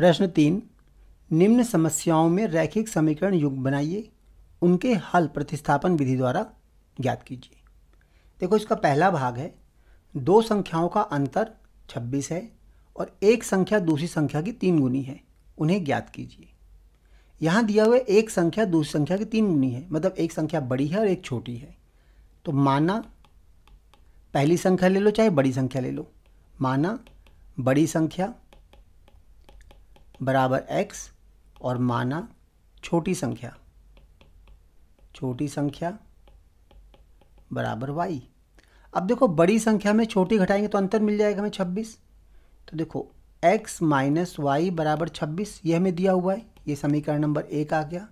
प्रश्न तीन निम्न समस्याओं में रैखिक समीकरण युग बनाइए उनके हल प्रतिस्थापन विधि द्वारा ज्ञात कीजिए देखो इसका पहला भाग है दो संख्याओं का अंतर 26 है और एक संख्या दूसरी संख्या की तीन गुनी है उन्हें ज्ञात कीजिए यहाँ दिया हुआ एक संख्या दूसरी संख्या की तीन गुनी है मतलब एक संख्या बड़ी है और एक छोटी है तो माना पहली संख्या ले लो चाहे बड़ी संख्या ले लो माना बड़ी संख्या बराबर x और माना छोटी संख्या छोटी संख्या बराबर y अब देखो बड़ी संख्या में छोटी घटाएंगे तो अंतर मिल जाएगा हमें 26 तो देखो x माइनस वाई बराबर छब्बीस यह हमें दिया हुआ है ये समीकरण नंबर एक आ गया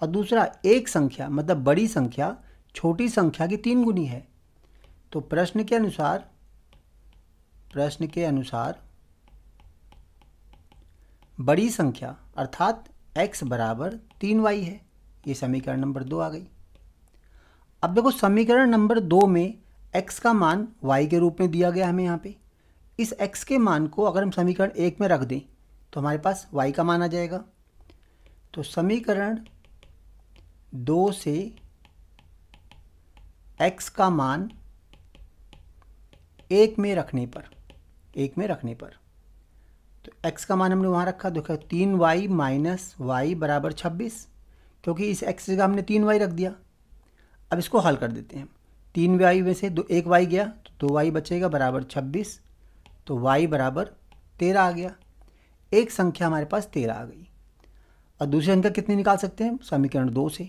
और दूसरा एक संख्या मतलब बड़ी संख्या छोटी संख्या की तीन गुनी है तो प्रश्न के अनुसार प्रश्न के अनुसार बड़ी संख्या अर्थात x बराबर तीन वाई है ये समीकरण नंबर दो आ गई अब देखो समीकरण नंबर दो में x का मान y के रूप में दिया गया हमें यहाँ पे इस x के मान को अगर हम समीकरण एक में रख दें तो हमारे पास y का मान आ जाएगा तो समीकरण दो से x का मान एक में रखने पर एक में रखने पर तो एक्स का मान हमने वहाँ रखा देखो तीन वाई माइनस वाई बराबर छब्बीस क्योंकि इस एक्स जगह हमने तीन वाई रख दिया अब इसको हल कर देते हैं तीन वाई में से दो एक वाई गया तो दो वाई बचेगा बराबर छब्बीस तो वाई बराबर तेरह आ गया एक संख्या हमारे पास तेरह आ गई और दूसरी संख्या कितनी निकाल सकते हैं समीकरण दो से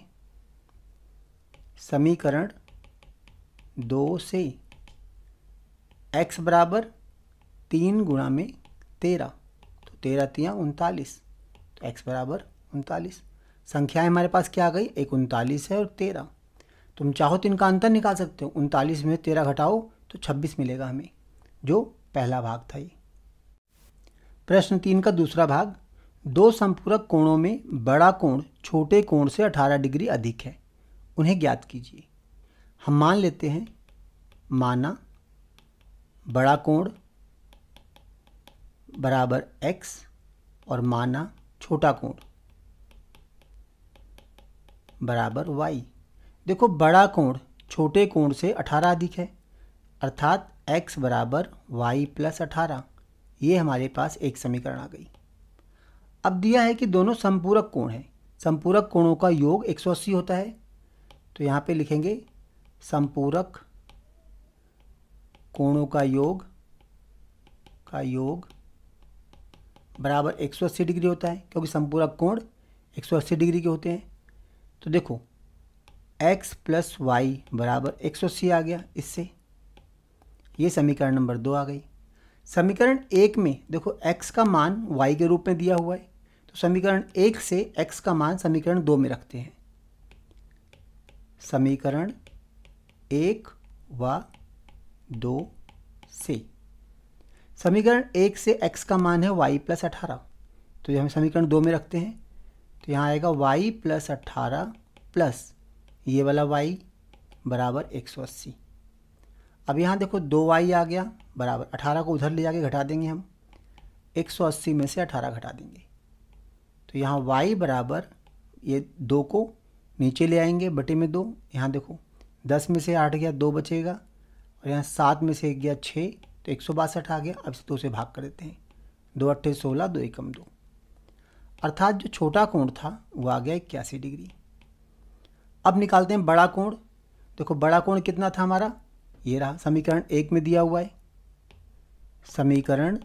समीकरण दो से एक्स बराबर तीन गुणा में तेरह तेरह तिया उनतालीस तो एक्स बराबर उनतालीस संख्याएं हमारे पास क्या आ गई एक उनतालीस है और तेरह तुम चाहो तो इनका अंतर निकाल सकते हो उनतालीस में तेरह घटाओ तो छब्बीस मिलेगा हमें जो पहला भाग था ये प्रश्न तीन का दूसरा भाग दो संपूरक कोणों में बड़ा कोण छोटे कोण से 18 डिग्री अधिक है उन्हें ज्ञात कीजिए हम मान लेते हैं माना बड़ा कोण बराबर x और माना छोटा कोण बराबर y देखो बड़ा कोण छोटे कोण से 18 अधिक है अर्थात x बराबर वाई प्लस अठारह ये हमारे पास एक समीकरण आ गई अब दिया है कि दोनों संपूरक कोण हैं संपूरक कोणों का योग 180 होता है तो यहाँ पे लिखेंगे संपूरक कोणों का योग का योग बराबर 180 डिग्री होता है क्योंकि संपूरक कोण 180 डिग्री के होते हैं तो देखो x प्लस वाई बराबर एक आ गया इससे ये समीकरण नंबर दो आ गई समीकरण एक में देखो x का मान y के रूप में दिया हुआ है तो समीकरण एक से x का मान समीकरण दो में रखते हैं समीकरण एक व दो से समीकरण एक से x का मान है y प्लस अठारह तो ये हम समीकरण दो में रखते हैं तो यहाँ आएगा y प्लस अट्ठारह प्लस ये वाला y बराबर एक सौ अस्सी अब यहाँ देखो दो वाई आ गया बराबर अठारह को उधर ले जाके घटा देंगे हम एक सौ अस्सी में से अठारह घटा देंगे तो यहाँ वाई बराबर ये दो को नीचे ले आएंगे बटे में दो यहाँ देखो दस में से आठ गया दो बचेगा और यहाँ सात में से एक गया छः तो एक आ गया अब इसे दो से भाग कर देते हैं दो अट्ठे सोलह दो एकम दो अर्थात जो छोटा कोण था वो आ गया इक्यासी डिग्री अब निकालते हैं बड़ा कोण देखो बड़ा कोण कितना था हमारा ये रहा समीकरण एक में दिया हुआ है समीकरण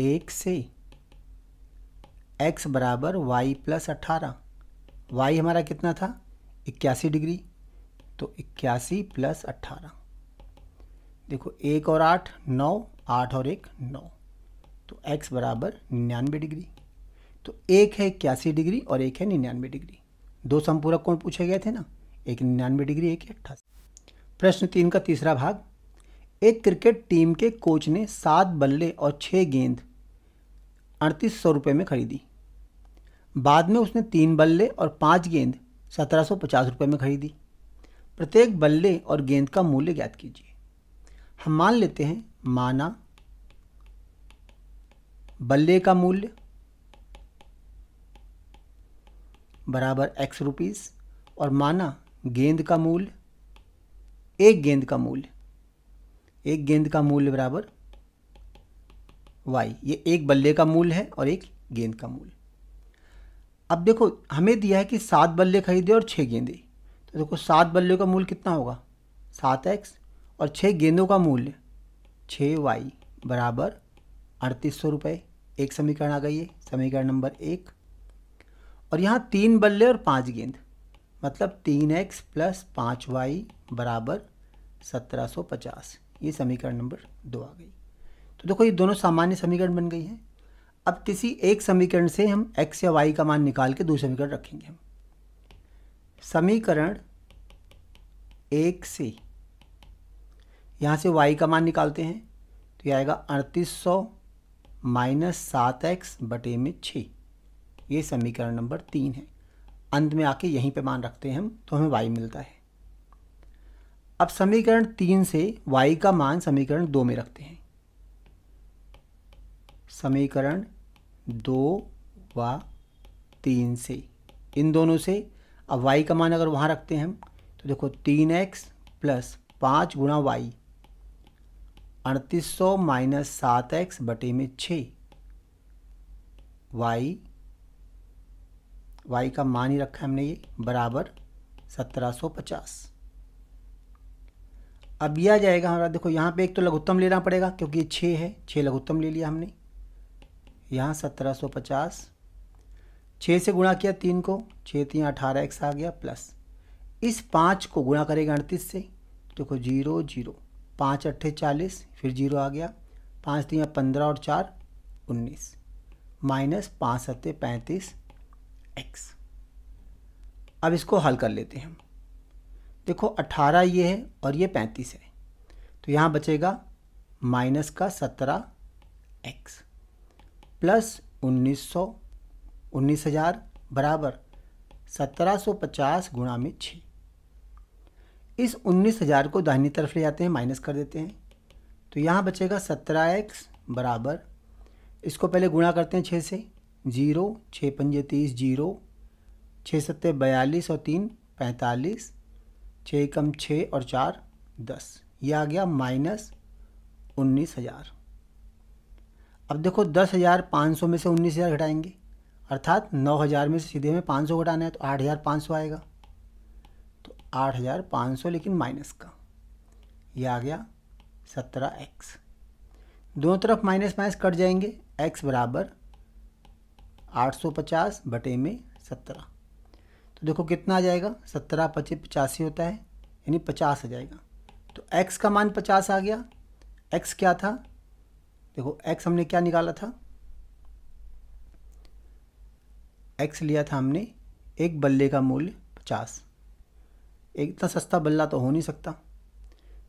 एक से x बराबर वाई प्लस अट्ठारह वाई हमारा कितना था इक्यासी डिग्री तो इक्यासी प्लस अट्ठारह देखो एक और आठ नौ आठ और एक नौ तो x बराबर निन्यानवे डिग्री तो एक है इक्यासी डिग्री और एक है निन्यानवे डिग्री दो संपूरक कोण पूछे गए थे ना एक निन्यानवे डिग्री एक अट्ठासी प्रश्न तीन का तीसरा भाग एक क्रिकेट टीम के कोच ने सात बल्ले और छः गेंद अड़तीस सौ रुपये में खरीदी बाद में उसने तीन बल्ले और पाँच गेंद सत्रह सौ पचास रुपये में खरीदी प्रत्येक बल्ले और गेंद का मूल्य ज्ञात कीजिए हम मान लेते हैं माना बल्ले का मूल्य बराबर एक्स रुपीस और माना गेंद का मूल्य एक गेंद का मूल्य एक गेंद का मूल्य बराबर वाई ये एक बल्ले का मूल्य है और एक गेंद का मूल्य अब देखो हमें दिया है कि सात बल्ले खरीदे और छह गेंदे तो देखो सात बल्ले का मूल्य कितना होगा सात एक्स और छः गेंदों का मूल्य छः वाई बराबर अड़तीस सौ रुपये एक समीकरण आ गई है समीकरण नंबर एक और यहाँ तीन बल्ले और पाँच गेंद मतलब तीन एक्स प्लस पाँच वाई बराबर सत्रह सौ पचास ये समीकरण नंबर दो आ गई तो देखो ये दोनों सामान्य समीकरण बन गई हैं अब किसी एक समीकरण से हम एक्स या वाई का मान निकाल के दो समीकरण रखेंगे हम समीकरण एक से यहाँ से y का मान निकालते हैं तो ये आएगा अड़तीस सौ माइनस सात एक्स बटे में छः ये समीकरण नंबर तीन है अंत में आके यहीं पे मान रखते हैं हम तो हमें y मिलता है अब समीकरण तीन से y का मान समीकरण दो में रखते हैं समीकरण दो व तीन से इन दोनों से अब y का मान अगर वहाँ रखते हैं हम तो देखो तीन एक्स प्लस पाँच गुणा वाई अड़तीस सौ माइनस सात एक्स बटे में छ वाई वाई का मान ही रखा है हमने ये बराबर सत्रह सौ पचास अब यह जाएगा हमारा देखो यहाँ पे एक तो लघुत्तम लेना पड़ेगा क्योंकि ये छः है छः लघुत्तम ले लिया हमने यहाँ सत्रह सौ पचास छः से गुणा किया तीन को छः तीन अठारह एक्स आ गया प्लस इस पाँच को गुणा करेगा अड़तीस से तो देखो जीरो जीरो पाँच अट्ठे चालीस फिर जीरो आ गया पाँच तीन पंद्रह और चार उन्नीस माइनस पाँच सत्ते पैंतीस एक्स अब इसको हल कर लेते हैं हम देखो अट्ठारह ये है और ये पैंतीस है तो यहाँ बचेगा माइनस का सत्रह एक्स प्लस उन्नीस सौ उन्नीस हज़ार बराबर सत्रह सौ पचास गुणा में छः इस उन्नीस हज़ार को दाहिनी तरफ ले जाते हैं माइनस कर देते हैं तो यहाँ बचेगा सत्रह एक्स बराबर इसको पहले गुणा करते हैं छः से जीरो छः पंजे तीस जीरो छः सत्ते बयालीस और तीन पैंतालीस छः कम छः और चार दस ये आ गया माइनस उन्नीस हज़ार अब देखो दस हज़ार पाँच सौ में से उन्नीस हज़ार घटाएंगे अर्थात नौ हज़ार में से सीधे में पाँच सौ घटाना है तो आठ हज़ार पाँच सौ आएगा आठ हज़ार पाँच सौ लेकिन माइनस का ये आ गया सत्रह एक्स दोनों तरफ माइनस माइनस कट जाएंगे एक्स बराबर आठ सौ पचास बटे में सत्रह तो देखो कितना आ जाएगा सत्रह पच्चीस पचासी होता है यानी पचास आ जाएगा तो एक्स का मान पचास आ गया एक्स क्या था देखो एक्स हमने क्या निकाला था एक्स लिया था हमने एक बल्ले का मूल्य पचास एक इतना सस्ता बल्ला तो हो नहीं सकता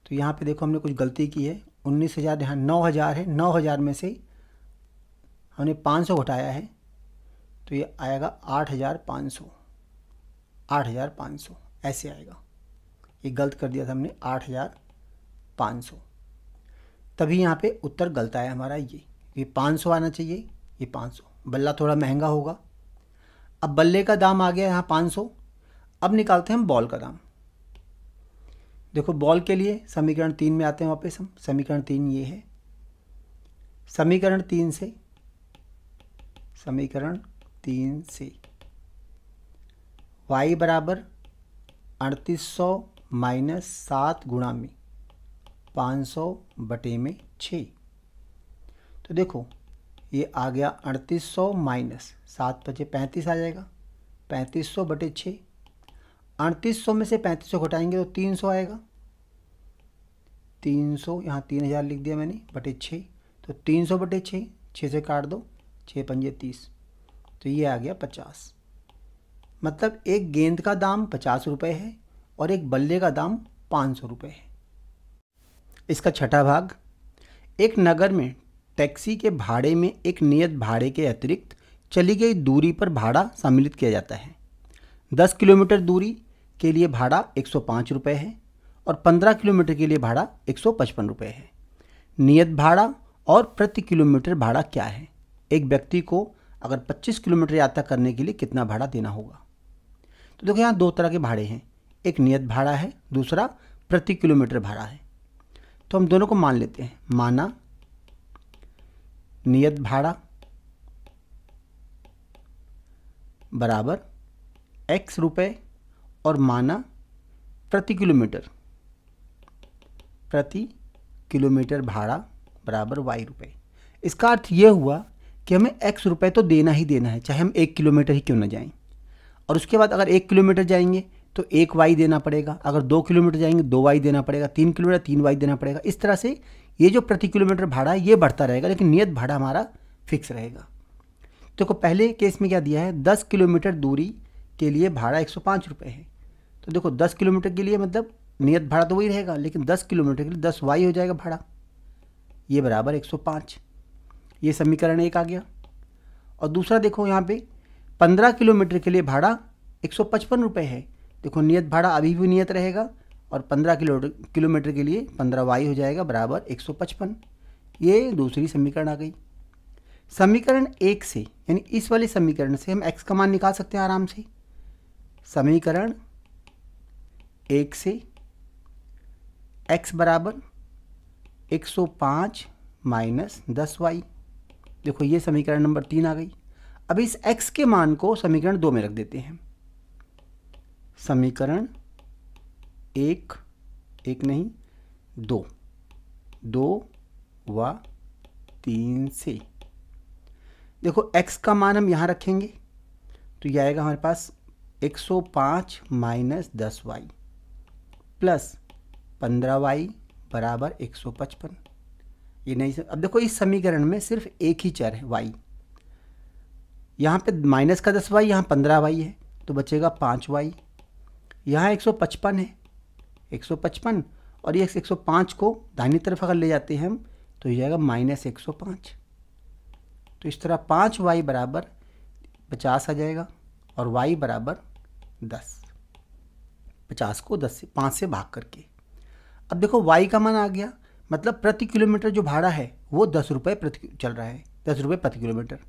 तो यहाँ पे देखो हमने कुछ गलती की है उन्नीस हज़ार यहाँ नौ हज़ार है नौ हज़ार में से हमने पाँच सौ घटाया है तो ये आएगा आठ हज़ार पाँच सौ आठ हज़ार पाँच सौ ऐसे आएगा ये गलत कर दिया था हमने आठ हज़ार पाँच सौ तभी यहाँ पे उत्तर गलत आया हमारा ये ये पाँच सौ आना चाहिए ये पाँच सौ बल्ला थोड़ा महंगा होगा अब बल्ले का दाम आ गया यहाँ पाँच सौ अब निकालते हैं हम बॉल का दाम देखो बॉल के लिए समीकरण तीन में आते हैं वापस हम समीकरण तीन ये है समीकरण तीन से समीकरण तीन से y बराबर अड़तीस सौ माइनस सात गुणा में पाँच सौ बटे में छ तो देखो ये आ गया अड़तीस सौ माइनस सात पचे पैंतीस आ जाएगा पैंतीस सौ बटे छः अड़तीस सौ में से पैंतीस सौ घटाएंगे तो तीन सौ आएगा तीन सौ यहाँ तीन हज़ार लिख दिया मैंने बटे छः तो तीन सौ बटे छः छः से काट दो छः पंजे तीस तो ये आ गया पचास मतलब एक गेंद का दाम पचास रुपये है और एक बल्ले का दाम पाँच सौ रुपये है इसका छठा भाग एक नगर में टैक्सी के भाड़े में एक नियत भाड़े के अतिरिक्त चली गई दूरी पर भाड़ा सम्मिलित किया जाता है दस किलोमीटर दूरी के लिए भाड़ा एक सौ है और 15 किलोमीटर के लिए भाड़ा एक सौ है नियत भाड़ा और प्रति किलोमीटर भाड़ा क्या है एक व्यक्ति को अगर 25 किलोमीटर यात्रा करने के लिए कितना भाड़ा देना होगा तो देखो यहाँ दो तरह के भाड़े हैं एक नियत भाड़ा है दूसरा प्रति किलोमीटर भाड़ा है तो हम दोनों को मान लेते हैं माना नियत भाड़ा बराबर एक्स रुपये और माना प्रति किलोमीटर प्रति किलोमीटर भाड़ा बराबर वाई रुपये इसका अर्थ यह हुआ कि हमें एक्स रुपये तो देना ही देना है चाहे हम एक किलोमीटर ही क्यों ना जाएं और उसके बाद अगर एक किलोमीटर जाएंगे तो एक वाई देना पड़ेगा अगर दो किलोमीटर जाएंगे दो वाई देना पड़ेगा तीन किलोमीटर तीन वाई देना पड़ेगा इस तरह से ये जो प्रति किलोमीटर भाड़ा है ये बढ़ता रहेगा लेकिन नियत भाड़ा हमारा फिक्स रहेगा देखो तो पहले केस में क्या दिया है दस किलोमीटर दूरी के लिए भाड़ा एक सौ है तो देखो दस किलोमीटर के लिए मतलब नियत भाड़ा तो वही रहेगा लेकिन दस किलोमीटर के लिए दस वाई हो जाएगा भाड़ा ये बराबर एक सौ पाँच ये समीकरण एक आ गया और दूसरा देखो यहाँ पे पंद्रह किलोमीटर के लिए भाड़ा एक सौ पचपन रुपये है देखो नियत भाड़ा अभी भी नियत रहेगा और पंद्रह किलो किलोमीटर के लिए पंद्रह वाई हो जाएगा बराबर एक सौ पचपन ये दूसरी समीकरण आ गई समीकरण एक से यानी इस वाले समीकरण से हम एक्स का मान निकाल सकते हैं आराम से समीकरण एक से x बराबर 105 माइनस दस वाई देखो ये समीकरण नंबर तीन आ गई अब इस x के मान को समीकरण दो में रख देते हैं समीकरण एक एक नहीं दो दो व तीन से देखो x का मान हम यहाँ रखेंगे तो ये आएगा हमारे पास 105 माइनस दस वाई प्लस पंद्रह वाई बराबर एक सौ पचपन ये नहीं अब देखो इस समीकरण में सिर्फ एक ही चर है वाई यहाँ पे माइनस का दस वाई यहाँ पंद्रह वाई है तो बचेगा पाँच वाई यहाँ एक सौ पचपन है एक सौ पचपन और ये एक सौ पाँच को दाहिनी तरफ अगर ले जाते हैं हम तो ये जाएगा माइनस एक सौ पाँच तो इस तरह पाँच वाई बराबर पचास आ जाएगा और वाई बराबर दस पचास को दस से पाँच से भाग करके अब देखो वाई का मान आ गया मतलब प्रति किलोमीटर जो भाड़ा है वो दस रुपये प्रति चल रहा है दस रुपये प्रति किलोमीटर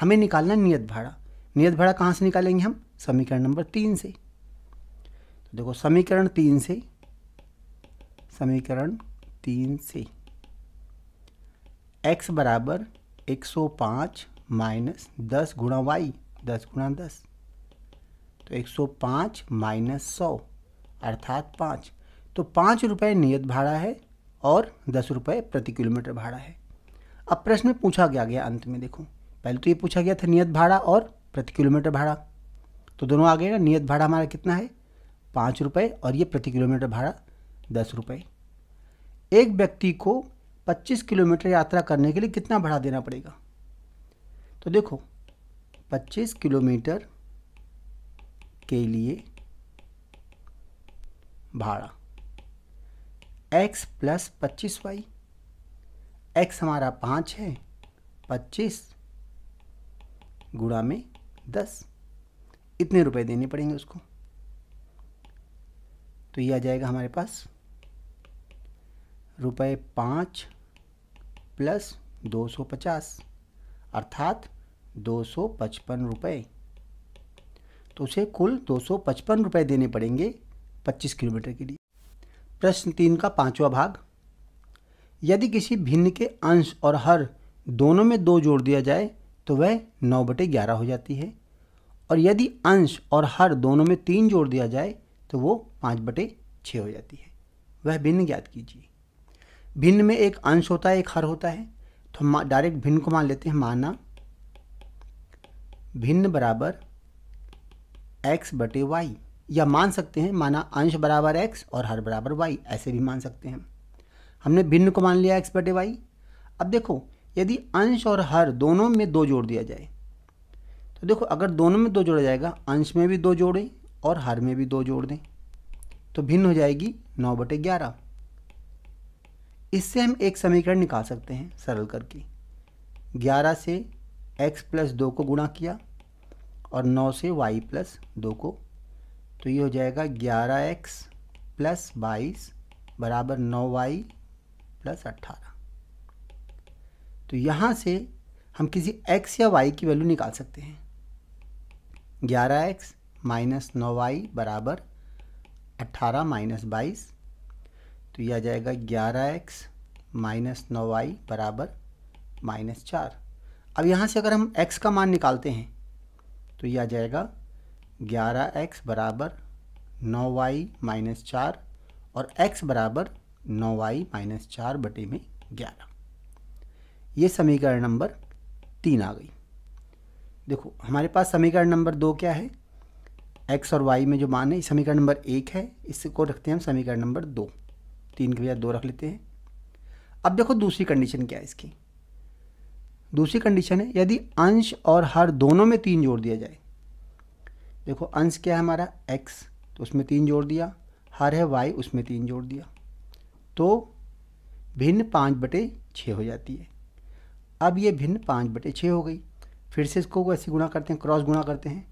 हमें निकालना नियत भाड़ा नियत भाड़ा कहाँ से निकालेंगे हम समीकरण नंबर तीन से तो देखो समीकरण तीन से समीकरण तीन से x बराबर 105 माइनस दस गुणा वाई दस गुणा दस तो 105 माइनस सौ अर्थात पाँच तो पाँच रुपये नियत भाड़ा है और दस रुपये प्रति किलोमीटर भाड़ा है अब प्रश्न में पूछा गया गया अंत में देखो पहले तो ये पूछा गया था नियत भाड़ा और प्रति किलोमीटर भाड़ा तो दोनों आ गए ना नियत भाड़ा हमारा कितना है पाँच रुपये और ये प्रति किलोमीटर भाड़ा दस रुपये एक व्यक्ति को पच्चीस किलोमीटर यात्रा करने के लिए कितना भाड़ा देना पड़ेगा तो देखो पच्चीस किलोमीटर के लिए भाड़ा एक्स प्लस पच्चीस वाई एक्स हमारा पाँच है पच्चीस गुड़ा में दस इतने रुपए देने पड़ेंगे उसको तो ये आ जाएगा हमारे पास रुपये पाँच प्लस दो सौ पचास अर्थात दो सौ पचपन रुपये तो उसे कुल दो सौ पचपन रुपये देने पड़ेंगे 25 किलोमीटर के लिए प्रश्न तीन का पांचवा भाग यदि किसी भिन्न के अंश और हर दोनों में दो जोड़ दिया जाए तो वह नौ बटे ग्यारह हो जाती है और यदि अंश और हर दोनों में तीन जोड़ दिया जाए तो वो पाँच बटे छः हो जाती है वह भिन्न ज्ञात कीजिए भिन्न में एक अंश होता है एक हर होता है तो हम डायरेक्ट भिन्न को मान लेते हैं माना भिन्न बराबर एक्स बटे वाई या मान सकते हैं माना अंश बराबर एक्स और हर बराबर वाई ऐसे भी मान सकते हैं हमने भिन्न को मान लिया एक्स बटे वाई अब देखो यदि अंश और हर दोनों में दो जोड़ दिया जाए तो देखो अगर दोनों में दो जोड़ा जाएगा अंश में भी दो जोड़ें और हर में भी दो जोड़ दें तो भिन्न हो जाएगी नौ बटे ग्यारह इससे हम एक समीकरण निकाल सकते हैं सरल करके ग्यारह से एक्स प्लस दो को गुणा किया और नौ से वाई प्लस दो को तो ये हो जाएगा ग्यारह एक्स प्लस बाईस बराबर नौ वाई प्लस अट्ठारह तो यहाँ से हम किसी एक्स या वाई की वैल्यू निकाल सकते हैं ग्यारह एक्स माइनस नौ वाई बराबर अट्ठारह माइनस बाईस तो यह आ जाएगा ग्यारह एक्स माइनस नौ वाई बराबर माइनस चार अब यहाँ से अगर हम एक्स का मान निकालते हैं तो यह आ जाएगा ग्यारह एक्स बराबर नौ वाई माइनस चार और x बराबर नौ वाई माइनस चार बटे में ग्यारह ये समीकरण नंबर तीन आ गई देखो हमारे पास समीकरण नंबर दो क्या है x और y में जो मान है समीकरण नंबर एक है इसको रखते हैं हम समीकरण नंबर दो तीन के बजाय दो रख लेते हैं अब देखो दूसरी कंडीशन क्या है इसकी दूसरी कंडीशन है यदि अंश और हर दोनों में तीन जोड़ दिया जाए देखो अंश क्या है हमारा एक्स तो उसमें तीन जोड़ दिया हर है वाई उसमें तीन जोड़ दिया तो भिन्न पाँच बटे छः हो जाती है अब ये भिन्न पाँच बटे छः हो गई फिर से इसको ऐसे गुणा करते हैं क्रॉस गुणा करते हैं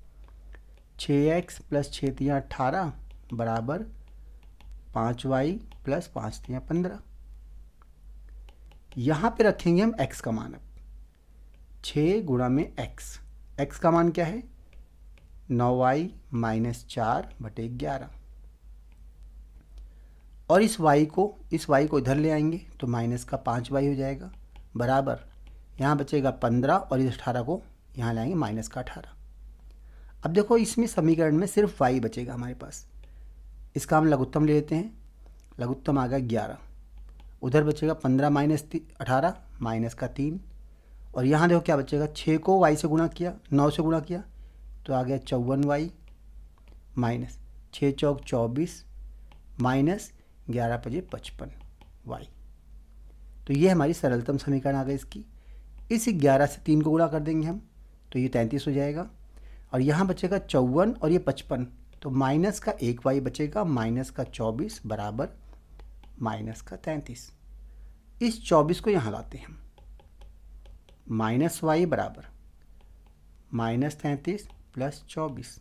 छः एक्स प्लस छः तियाँ अट्ठारह बराबर पाँच वाई प्लस पाँच तियाँ पंद्रह यहाँ पे रखेंगे हम x का मान अब छः गुणा में x x का मान क्या है नौ वाई माइनस चार बटे ग्यारह और इस वाई को इस वाई को इधर ले आएंगे तो माइनस का पाँच वाई हो जाएगा बराबर यहाँ बचेगा पंद्रह और इस अठारह को यहाँ लाएंगे माइनस का अठारह अब देखो इसमें समीकरण में सिर्फ वाई बचेगा हमारे पास इसका हम लघुत्तम ले लेते हैं लघुत्तम आ गया ग्यारह उधर बचेगा पंद्रह माइनस अठारह माइनस का तीन और यहाँ देखो क्या बचेगा छः को वाई से गुणा किया नौ से गुणा किया तो आ गया चौवन वाई माइनस छः चौक चौबीस माइनस ग्यारह पजे पचपन वाई तो ये हमारी सरलतम समीकरण आ गई इसकी इस ग्यारह से तीन को गुणा कर देंगे हम तो ये तैंतीस हो जाएगा और यहाँ बचेगा चौवन और ये पचपन तो माइनस का एक वाई बचेगा माइनस का चौबीस बराबर माइनस का तैंतीस इस चौबीस को यहाँ लाते हैं माइनस वाई बराबर माइनस तैंतीस प्लस चौबीस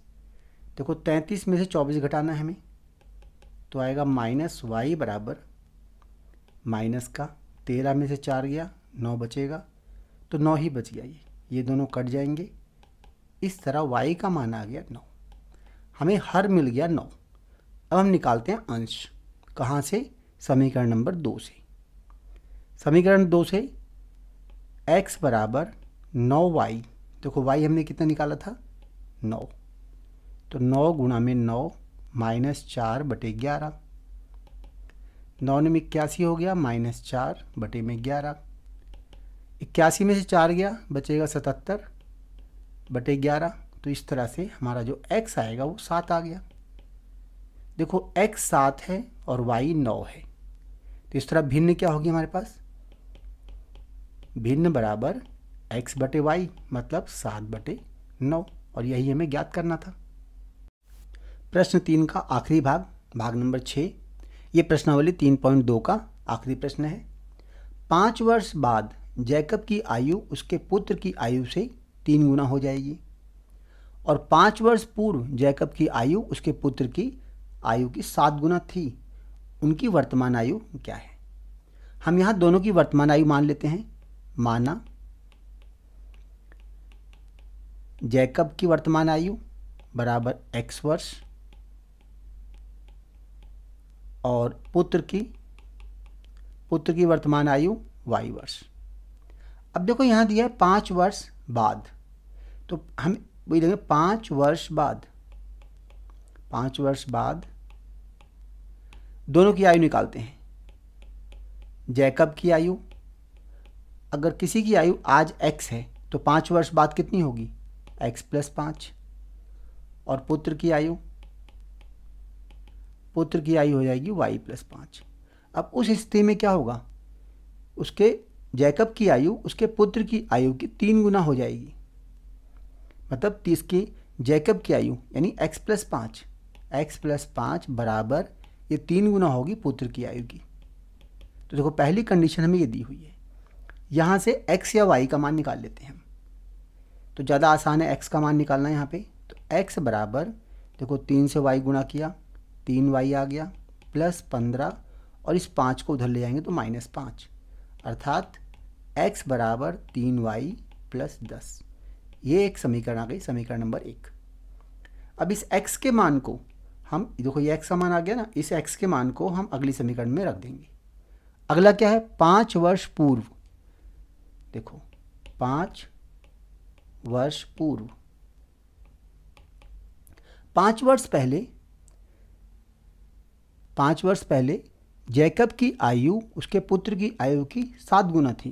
देखो तैंतीस में से चौबीस घटाना है हमें तो आएगा माइनस वाई बराबर माइनस का तेरह में से चार गया नौ बचेगा तो नौ ही बच गया ये ये दोनों कट जाएंगे इस तरह वाई का मान आ गया नौ हमें हर मिल गया नौ अब हम निकालते हैं अंश कहाँ से समीकरण नंबर दो से समीकरण दो से x बराबर नौ वाई देखो y हमने कितना निकाला था नौ तो नौ गुणा में नौ माइनस चार बटे ग्यारह नौ में इक्यासी हो गया माइनस चार बटे में ग्यारह इक्यासी में से चार गया बचेगा सतहत्तर बटे ग्यारह तो इस तरह से हमारा जो x आएगा वो सात आ गया देखो x सात है और y नौ है तो इस तरह भिन्न क्या होगी हमारे पास भिन्न बराबर x बटे वाई मतलब सात बटे नौ और यही हमें ज्ञात करना था प्रश्न तीन का आखिरी भाग भाग नंबर छः ये प्रश्नावली तीन पॉइंट दो का आखिरी प्रश्न है पाँच वर्ष बाद जैकब की आयु उसके पुत्र की आयु से तीन गुना हो जाएगी और पाँच वर्ष पूर्व जैकब की आयु उसके पुत्र की आयु की सात गुना थी उनकी वर्तमान आयु क्या है हम यहाँ दोनों की वर्तमान आयु मान लेते हैं माना जैकब की वर्तमान आयु बराबर एक्स वर्ष और पुत्र की पुत्र की वर्तमान आयु वाई वर्ष अब देखो यहाँ दिया है पाँच वर्ष बाद तो हम वही देखें पाँच वर्ष बाद पाँच वर्ष बाद दोनों की आयु निकालते हैं जैकब की आयु अगर किसी की आयु आज एक्स है तो पाँच वर्ष बाद कितनी होगी एक्स प्लस पाँच और पुत्र की आयु पुत्र की आयु हो जाएगी वाई प्लस पाँच अब उस स्थिति में क्या होगा उसके जैकब की आयु उसके पुत्र की आयु की तीन गुना हो जाएगी मतलब तीस की जैकब की आयु यानी एक्स प्लस पाँच एक्स प्लस पाँच बराबर ये तीन गुना होगी पुत्र की आयु की तो देखो पहली कंडीशन हमें ये दी हुई है यहाँ से एक्स या वाई का मान निकाल लेते हैं तो ज़्यादा आसान है एक्स का मान निकालना यहाँ पे तो एक्स बराबर देखो तीन से वाई गुणा किया तीन वाई आ गया प्लस पंद्रह और इस पाँच को उधर ले जाएंगे तो माइनस पाँच अर्थात एक्स बराबर तीन वाई प्लस दस ये एक समीकरण आ गई समीकरण नंबर एक अब इस एक्स के मान को हम देखो ये एक्स का मान आ गया ना इस एक्स के मान को हम अगली समीकरण में रख देंगे अगला क्या है पाँच वर्ष पूर्व देखो पाँच वर्ष पूर्व पांच वर्ष पहले पांच वर्ष पहले जैकब की आयु उसके पुत्र की आयु की सात गुना थी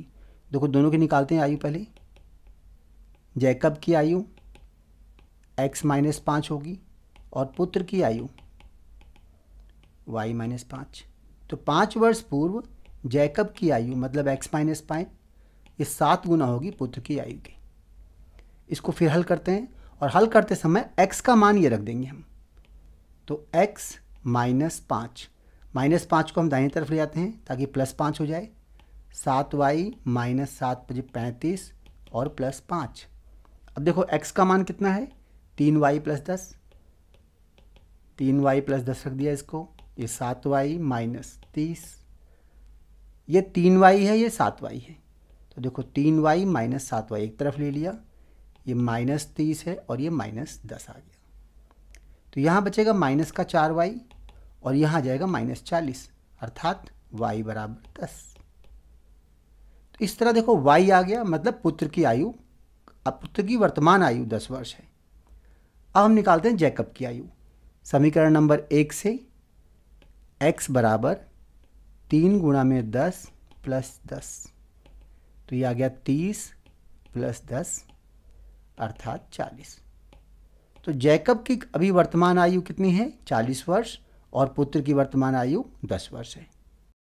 देखो दोनों के निकालते हैं आयु पहले जैकब की आयु एक्स माइनस पाँच होगी और पुत्र की आयु वाई माइनस पाँच तो पाँच वर्ष पूर्व जैकब की आयु मतलब एक्स माइनस पाँच ये सात गुना होगी पुत्र की आयु की इसको फिर हल करते हैं और हल करते समय x का मान ये रख देंगे हम तो x माइनस पाँच माइनस पाँच को हम दाहिनी तरफ ले जाते हैं ताकि प्लस पाँच हो जाए सात वाई माइनस सात बजे पैंतीस और प्लस पाँच अब देखो x का मान कितना है तीन वाई प्लस दस तीन वाई प्लस दस रख दिया इसको ये सात वाई माइनस तीस ये तीन वाई है ये सात वाई है तो देखो तीन वाई माइनस सात वाई एक तरफ ले लिया ये माइनस तीस है और ये माइनस दस आ गया तो यहाँ बचेगा माइनस का चार वाई और यहाँ जाएगा माइनस चालीस अर्थात वाई बराबर दस तो इस तरह देखो वाई आ गया मतलब पुत्र की आयु अब पुत्र की वर्तमान आयु दस वर्ष है अब हम निकालते हैं जैकब की आयु समीकरण नंबर एक से एक्स बराबर तीन गुणा में दस प्लस दस तो ये आ गया तीस प्लस दस अर्थात चालीस तो जैकब की अभी वर्तमान आयु कितनी है चालीस वर्ष और पुत्र की वर्तमान आयु दस वर्ष है